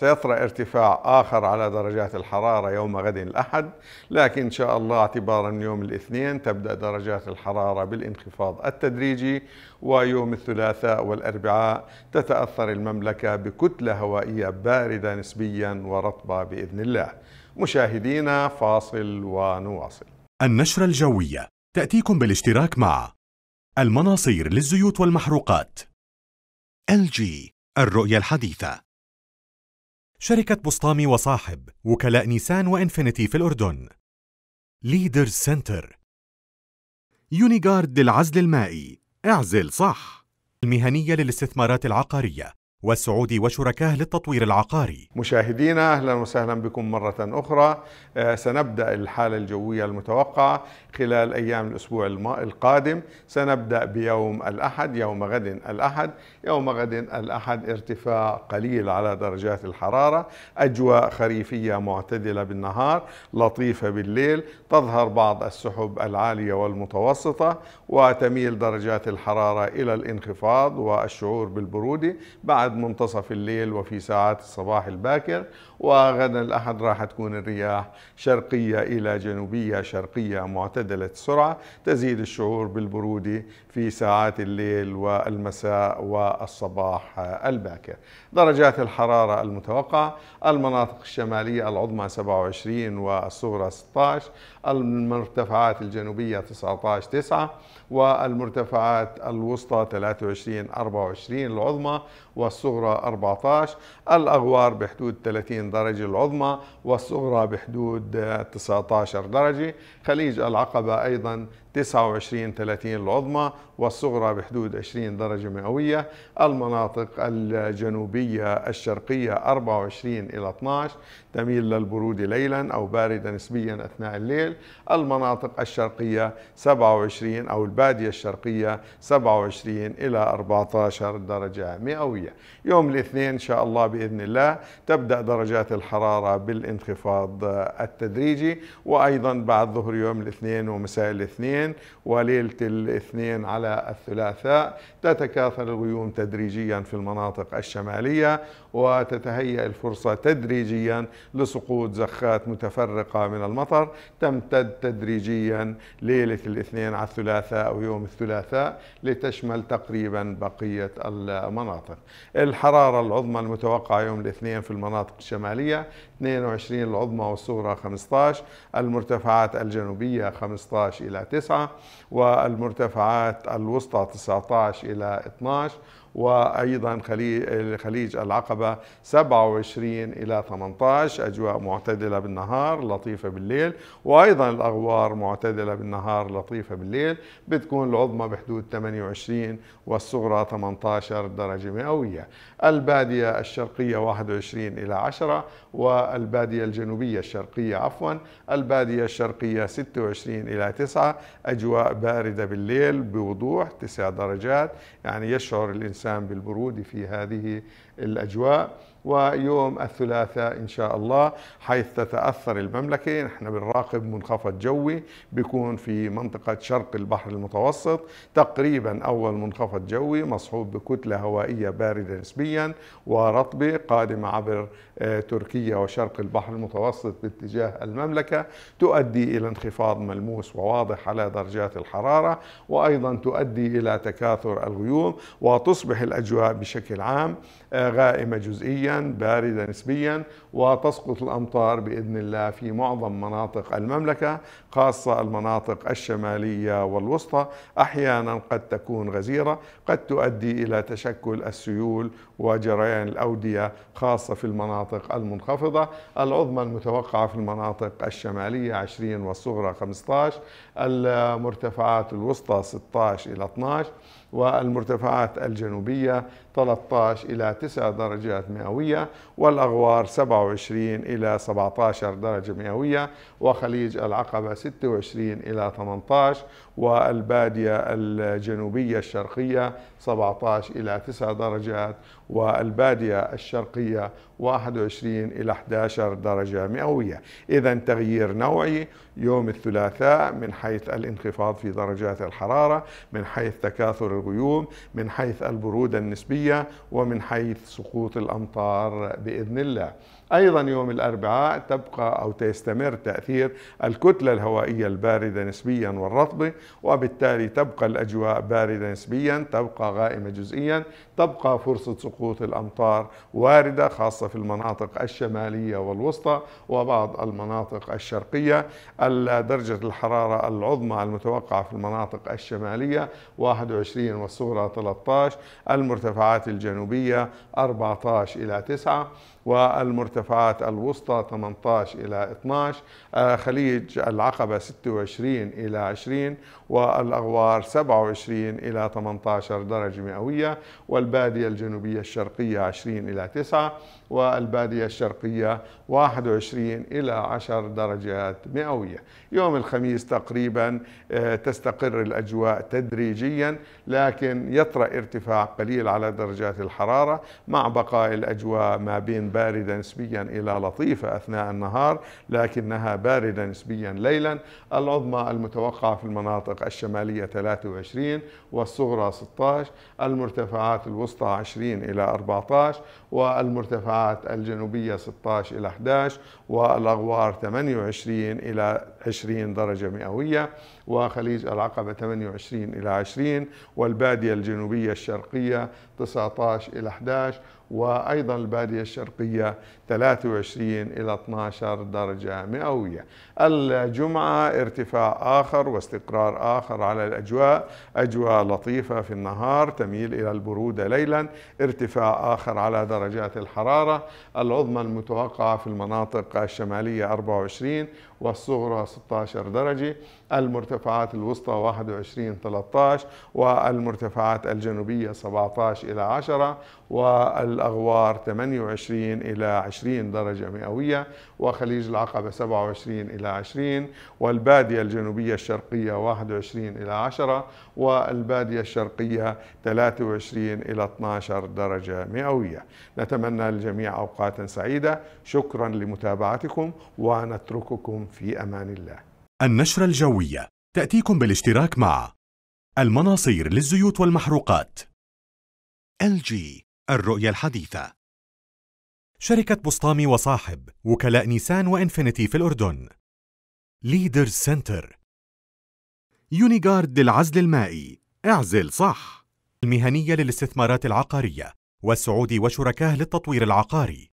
سيطرأ ارتفاع آخر على درجات الحرارة يوم غد الأحد لكن إن شاء الله اعتبارا من يوم الاثنين تبدأ درجات الحرارة بالانخفاض التدريجي ويوم الثلاثاء والأربعاء تتأثر المملكة بكتلة هوائية باردة نسبيا ورطبة بإذن الله مشاهدينا فاصل ونواصل النشرة الجوية تأتيكم بالاشتراك مع المناصير للزيوت والمحروقات الجي الرؤية الحديثة شركة بسطامي وصاحب وكلاء نيسان وإنفينيتي في الأردن ليدر سنتر يونيغارد للعزل المائي اعزل صح المهنية للاستثمارات العقارية والسعودي وشركاه للتطوير العقاري مشاهدينا أهلا وسهلا بكم مرة أخرى آه، سنبدأ الحالة الجوية المتوقعة خلال أيام الأسبوع القادم سنبدأ بيوم الأحد يوم غد الأحد يوم غد الأحد ارتفاع قليل على درجات الحرارة أجواء خريفية معتدلة بالنهار لطيفة بالليل تظهر بعض السحب العالية والمتوسطة وتميل درجات الحرارة إلى الانخفاض والشعور بالبرودة بعد الأحد منتصف الليل وفي ساعات الصباح الباكر وغدا الأحد راح تكون الرياح شرقية إلى جنوبية شرقية معتدلة السرعة تزيد الشعور بالبرودة في ساعات الليل والمساء والصباح الباكر درجات الحرارة المتوقعة المناطق الشمالية العظمى 27 والصغرى 16 المرتفعات الجنوبية 19 9 والمرتفعات الوسطى 23 24 العظمى والصغرى 14 الأغوار بحدود 30 درجة العظمى والصغرى بحدود 19 درجة خليج العقبة أيضا 29 30 العظمى والصغرى بحدود 20 درجة مئوية المناطق الجنوبية الشرقية 24 إلى 12 تميل للبرودة ليلا أو بارده نسبيا أثناء الليل المناطق الشرقية 27 أو البارد البادية الشرقية 27 إلى 14 درجة مئوية يوم الاثنين إن شاء الله بإذن الله تبدأ درجات الحرارة بالانخفاض التدريجي وأيضا بعد ظهر يوم الاثنين ومساء الاثنين وليلة الاثنين على الثلاثاء تتكاثر الغيوم تدريجيا في المناطق الشمالية وتتهيأ الفرصة تدريجيا لسقوط زخات متفرقة من المطر تمتد تدريجيا ليلة الاثنين على الثلاثاء أو ويوم الثلاثاء لتشمل تقريبا بقية المناطق الحرارة العظمى المتوقعة يوم الاثنين في المناطق الشمالية 22 العظمى والصغرى 15 المرتفعات الجنوبية 15 إلى 9 والمرتفعات الوسطى 19 إلى 12 وأيضا خليج العقبة 27 إلى 18 أجواء معتدلة بالنهار لطيفة بالليل وأيضا الأغوار معتدلة بالنهار لطيفة بالليل بتكون العظمى بحدود 28 والصغرى 18 درجة مئوية البادية الشرقية 21 إلى 10 والبادية الجنوبية الشرقية عفوا البادية الشرقية 26 إلى 9 أجواء باردة بالليل بوضوح 9 درجات يعني يشعر الإنسان الإنسان بالبرود في هذه الأجواء ويوم الثلاثاء إن شاء الله حيث تتأثر المملكة نحن بنراقب منخفض جوي بيكون في منطقة شرق البحر المتوسط تقريبا أول منخفض جوي مصحوب بكتلة هوائية باردة نسبيا ورطبة قادمة عبر آه، تركيا وشرق البحر المتوسط باتجاه المملكة تؤدي إلى انخفاض ملموس وواضح على درجات الحرارة وأيضا تؤدي إلى تكاثر الغيوم وتصبح تصبح الأجواء بشكل عام آه، غائمة جزئيا باردة نسبيا وتسقط الأمطار بإذن الله في معظم مناطق المملكة خاصة المناطق الشمالية والوسطى أحيانا قد تكون غزيرة قد تؤدي إلى تشكل السيول وجريان الأودية خاصة في المناطق المنخفضة العظمى المتوقعة في المناطق الشمالية 20 والصغرى 15 المرتفعات الوسطى 16 إلى 12 والمرتفعات الجنوبية الجنوبية 13 إلى 9 درجات مئوية والأغوار 27 إلى 17 درجة مئوية وخليج العقبة 26 إلى 18 والبادية الجنوبية الشرقية 17 إلى 9 درجات والبادية الشرقية 21 إلى 11 درجة مئوية إذا تغيير نوعي يوم الثلاثاء من حيث الانخفاض في درجات الحرارة من حيث تكاثر الغيوم من حيث البرودة النسبية الجوية ومن حيث سقوط الأمطار بإذن الله أيضا يوم الأربعاء تبقى أو تستمر تأثير الكتلة الهوائية الباردة نسبيا والرطبة وبالتالي تبقى الأجواء باردة نسبيا تبقى غائمة جزئيا تبقى فرصة سقوط الأمطار واردة خاصة في المناطق الشمالية والوسطى وبعض المناطق الشرقية درجة الحرارة العظمى المتوقعة في المناطق الشمالية 21 والصغرى 13 المرتفعات المرتفعات الجنوبية 14 إلى 9 والمرتفعات الوسطى 18 إلى 12 آه، خليج العقبة 26 إلى 20 والأغوار 27 إلى 18 درجة مئوية والبادية الجنوبية الشرقية 20 إلى 9 والبادية الشرقية 21 إلى 10 درجات مئوية يوم الخميس تقريبا آه، تستقر الأجواء تدريجيا لكن يطرأ ارتفاع قليل على درجة درجات الحرارة مع بقاء الأجواء ما بين باردة نسبيا إلى لطيفة أثناء النهار لكنها باردة نسبيا ليلا العظمى المتوقعة في المناطق الشمالية 23 والصغرى 16 المرتفعات الوسطى 20 إلى 14 والمرتفعات الجنوبية 16 إلى 11 والأغوار 28 إلى 20 درجة مئوية وخليج العقبة 28 إلى 20 والبادية الجنوبية الشرقية 19 إلى 11 وأيضا البادية الشرقية 23 إلى 12 درجة مئوية الجمعة ارتفاع آخر واستقرار آخر على الأجواء أجواء لطيفة في النهار تميل إلى البرودة ليلا ارتفاع آخر على درجات الحرارة العظمى المتوقعة في المناطق الشمالية 24 والصغرى 16 درجة المرتفعات الوسطى 21 13 والمرتفعات الجنوبية 17 إلى 10 وال الأغوار 28 إلى 20 درجة مئوية وخليج العقبة 27 إلى 20 والبادية الجنوبية الشرقية 21 إلى 10 والبادية الشرقية 23 إلى 12 درجة مئوية نتمنى للجميع أوقات سعيدة شكرا لمتابعتكم ونترككم في أمان الله النشرة الجوية تأتيكم بالاشتراك مع المناصير للزيوت والمحروقات LG الرؤية الحديثة شركة بسطامي وصاحب وكلاء نيسان وإنفينيتي في الأردن ليدر سنتر يونيغارد للعزل المائي اعزل صح المهنية للاستثمارات العقارية والسعودي وشركاه للتطوير العقاري